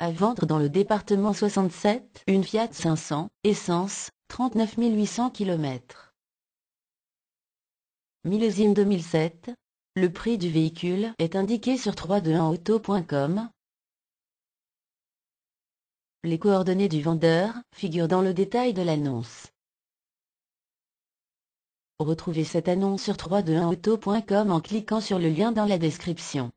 À vendre dans le département 67, une Fiat 500, essence, 39 800 km. Millésime 2007. Le prix du véhicule est indiqué sur 321auto.com. Les coordonnées du vendeur figurent dans le détail de l'annonce. Retrouvez cette annonce sur 321auto.com en cliquant sur le lien dans la description.